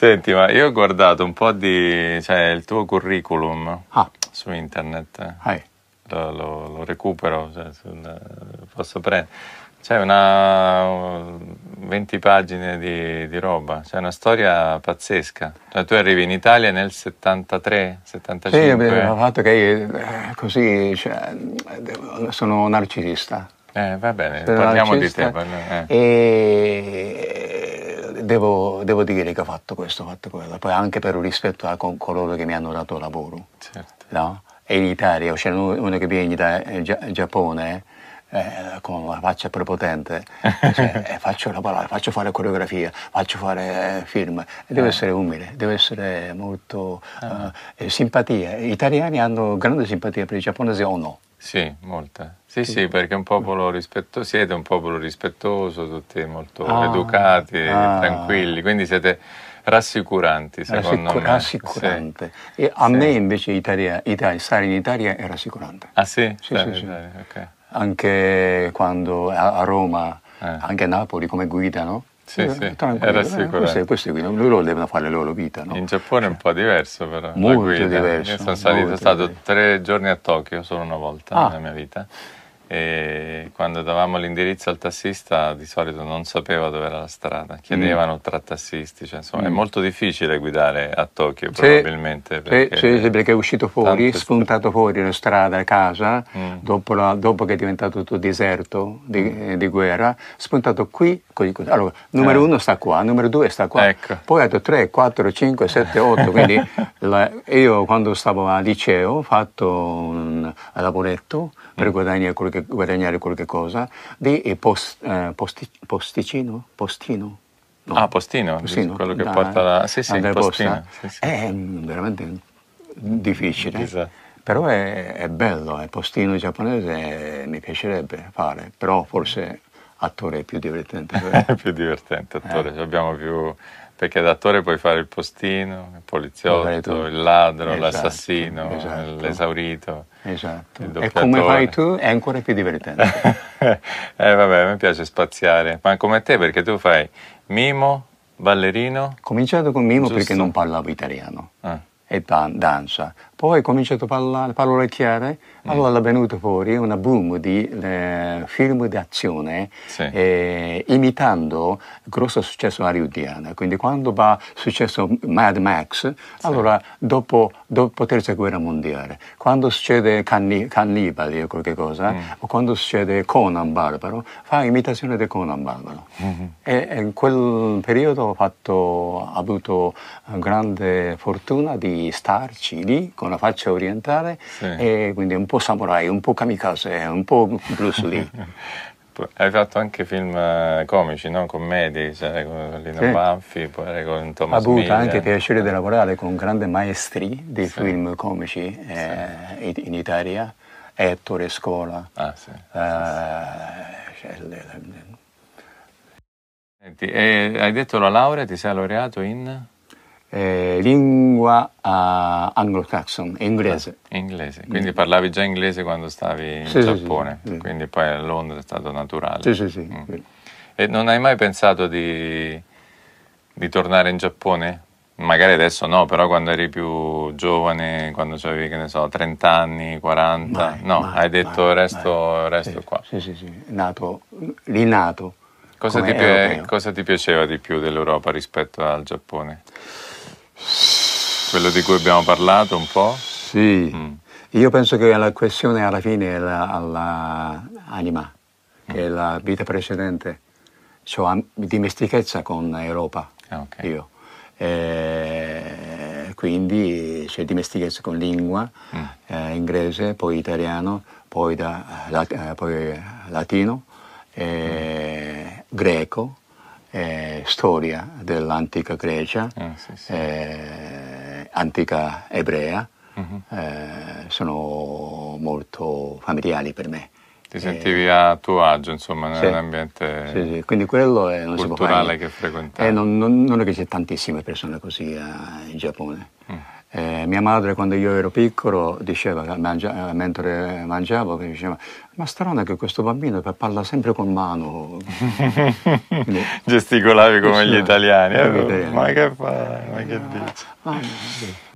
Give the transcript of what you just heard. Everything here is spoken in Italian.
Senti, ma io ho guardato un po' di cioè, il tuo curriculum ah. su internet. Ah. Lo, lo, lo, recupero, cioè, sul, posso prendere. C'è una 20 pagine di, di roba, c'è una storia pazzesca. Cioè, tu arrivi in Italia nel 73, 75. Sì, il fatto che eh, così cioè, eh, sono narcisista. Eh, va bene, parliamo di te. Eh. E devo, devo, dire che ho fatto questo, ho fatto quello, poi anche per rispetto a eh, con coloro che mi hanno dato lavoro. Certo. No? E in Italia, c'è uno che viene da eh, Giappone eh, con la faccia prepotente, cioè, eh, faccio la parola, faccio fare coreografia, faccio fare eh, film, deve essere umile, devo essere molto ah. simpatia. Gli italiani hanno grande simpatia per i giapponesi o no? Sì, molte. Sì, sì, sì perché un popolo rispettoso, siete un popolo rispettoso, tutti molto ah, educati, ah, tranquilli, quindi siete rassicuranti secondo Rassicu- me. Rassicurante. Sì. E a sì. me invece Italia, Italia, stare in Italia è rassicurante. Ah sì? Sì, Italia, sì, Italia, okay. Anche quando a, Roma, eh. anche a Napoli come guida, no? sì, eh, sì, tranquillo. Eh, queste, queste loro devono fare la loro vita. No? In Giappone è un po' diverso però. Molto guida. diverso. Io sono salito, stato diverso. tre giorni a Tokyo solo una volta ah. nella mia vita e quando davamo l'indirizzo al tassista di solito non sapeva dove era la strada, mm. chiedevano mm. tra tassisti, cioè, insomma mm. è molto difficile guidare a Tokyo sì, probabilmente. Perché, sì, sì, perché è uscito fuori, spuntato fuori la strada a casa, mm. dopo, la, dopo, che è diventato tutto deserto di, eh, di guerra, spuntato qui piccoli così. Allora, numero eh. uno sta qua, numero due sta qua, ecco. poi ho detto 3, 4, 5, 7, 8. Quindi la, io quando stavo al liceo ho fatto un lavoretto per mm. guadagnare, qualche, guadagnare qualche cosa di eh, post, eh, posti, posticino, postino. No. Ah, postino, postino quello che porta la... Sì, sì, postino. Sì, sì. È veramente difficile. Esatto però è, è, bello, è eh. postino giapponese eh, mi piacerebbe fare, però forse attore più divertente. È più divertente attore, eh. Cioè abbiamo più... perché da attore puoi fare il postino, il poliziotto, il ladro, esatto, l'assassino, esatto. l'esaurito. Esatto. Il e come fai tu è ancora più divertente. eh vabbè, mi piace spaziare, ma come te perché tu fai mimo, ballerino. Ho Cominciato con mimo giusto? perché non parlavo italiano. Ah. E dan- danza. Poi ho cominciato a parlare parole chiare, mm. allora è venuto fuori una boom di eh, film d'azione sì. eh, imitando il grosso successo hollywoodiano. Quindi quando va successo Mad Max, sì. allora dopo, dopo Terza Guerra Mondiale, quando succede canni, Cannibali o qualche cosa, mm. o quando succede Conan Barbaro, fa imitazione di Conan Barbaro. Mm-hmm. E, e, in quel periodo ho, fatto, ho avuto grande fortuna di starci lì con con la faccia orientale, sì. quindi un po' samurai, un po' kamikaze, un po' Bruce Lee. Hai fatto anche film eh, comici, non commedie, cioè, con Lino sì. Banfi, poi con Thomas Ha avuto Miller. anche piacere di lavorare con grandi maestri dei sì. film comici eh, in Italia, Ettore Scola. Ah, sì. Eh, cioè, Senti, hai detto la laurea, ti sei laureato in? eh, lingua uh, anglo-saxon, inglese. Ah, inglese, quindi parlavi già inglese quando stavi in sì, Giappone, sì, sì. quindi poi a Londra è stato naturale. Mm. E non hai mai pensato di, di, tornare in Giappone? Magari adesso no, però quando eri più giovane, quando avevi, che ne so, 30 anni, 40, mai, no, mai, hai detto mai, resto, resto qua. Sì, sì, sì, nato, rinato. Cosa ti, cosa ti piaceva di più dell'Europa rispetto al Giappone? Quello di cui abbiamo parlato un po'? Sì. Mm. Io penso che la questione alla fine è l'anima, la, mm. è la vita precedente, cioè dimestichezza con Europa. Ah, okay. Io. E eh, quindi c'è dimestichezza con lingua, mm. eh, inglese, poi italiano, poi, da, eh, lat, eh, poi latino, eh, greco eh, storia dell'antica Grecia, ah, sì, sì. Eh, antica ebrea, uh-huh. eh, sono molto familiari per me. Ti eh, sentivi a tuo agio, insomma, sì, nell'ambiente sì, Quindi quello è, eh, non culturale che eh, frequentavi. Non, non, non, è che c'è tantissime persone così in Giappone. Uh-huh. Eh, mia madre quando io ero piccolo diceva, mangia, eh, mentre mangiavo, diceva ma strano che questo bambino parla sempre con mano. Gesticolavi come diceva, gli italiani, eh, ma che fai, ma che dici? Ah,